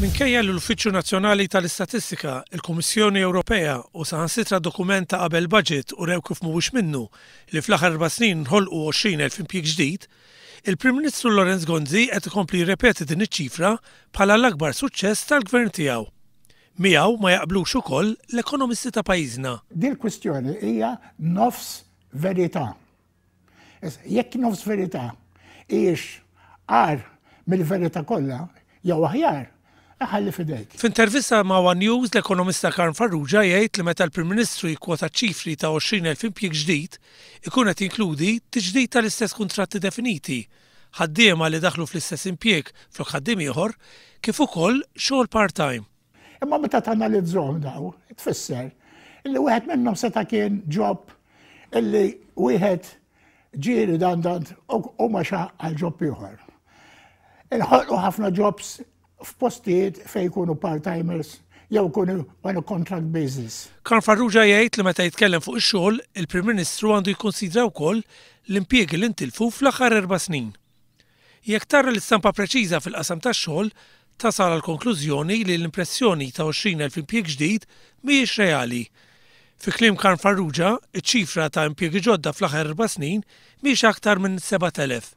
Minkejja l-Uffiċċju Nazzjonali tal-Istatistika, il-Kummissjoni Ewropea u saħansitra dokumenta qabel budget u rew kif mhuwiex minnu li fl-aħħar erba' snin nħolqu 20,000 pjek ġdid, il-Prim Ministru Lorenz Gonzi qed ikompli jirrepeti din iċ-ċifra bħala l-akbar suċċess tal-gvern tiegħu. Miegħu ma jaqblux ukoll l-ekonomisti ta' pajjiżna. Din kwistjoni hija nofs verità. Jekk nofs verità hijiex għar mill-verità kollha jew aħjar ħalli fidejk. F'intervista ma' One News, l-ekonomista Karn Farrugia jgħid li meta l-Prim Ministru jkwota ċifri ta' 20,000 impjieg ġdid, ikun qed jinkludi tiġdid tal-istess kuntratti definiti, ħaddiema li daħlu fl-istess impjieg flok ħaddiem ieħor, kif ukoll xogħol part-time. Imma meta tanalizzhom daw, tfisser illi wieħed minnhom seta' kien job illi wieħed ġiri dandant u ma xaq għal ġob ieħor. Inħolqu ħafna jobs f'postijiet fej jkunu part-timers jew kunu on a contract basis. Kan Farrugia jgħid li meta jitkellem fuq ix-xogħol, il-Prim Ministru għandu jikkonsidra wkoll l-impjiegi li ntilfu fl-aħħar erba' snin. Jekk tara l-istampa preċiża fil-qasam tax-xogħol, tasal għal konklużjoni li l-impressjoni ta' 20,000 impjieg ġdid mhijiex reali. Fi klim Karn Farrugia, iċ-ċifra ta' impjiegi ġodda fl-aħħar erba' snin mhijiex aktar minn 7,000.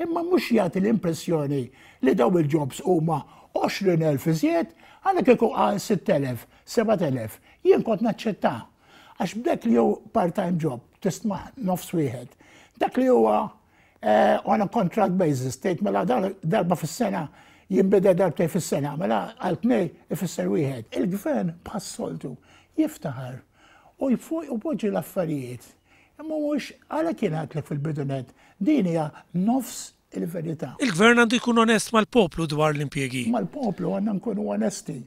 Imma mhux jagħti l-impressjoni li daw il-jobs huma 20.000 iżjed, għalek kiku għal 6.000, 7.000, jien kont naċċetta. Għax b'dek li ju part-time job, tisma' nofs wieħed. Dak li huwa on a contract basis, tgħid mela darba fis-sena jien jimbeda darbtej fis-sena, mela għal tnej ifisser wieħed. Il-gvern bħassoltu jiftaħar u jfuj u poġġi l-affarijiet. Mux għala għalhekk l fil-bidunet din nofs il-verità. Il-gvern għandu jkun onest mal-poplu dwar l-impjegi. Mal-poplu għandu nkunu onesti.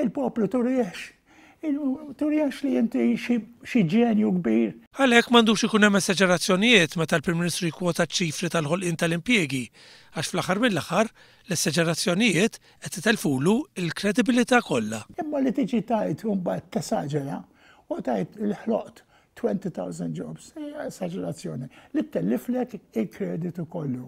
Il-poplu turiex Turiex li jinti xi ġenju kbir. Għalhekk m'għandux ikun hemm esseġerazzjonijiet meta l-Prim Ministru jkwota ċifri tal-ħolqien tal-impjiegi, għax fl-aħħar mill-aħħar l-esseġerazzjonijiet qed titelfulu l-kredibilità kollha. Imma li tiġi tajt mbagħad tesaġera u tajt l-ħloqt 20,000 jobs, esaġerazzjoni, li telliflek il-kreditu kollu.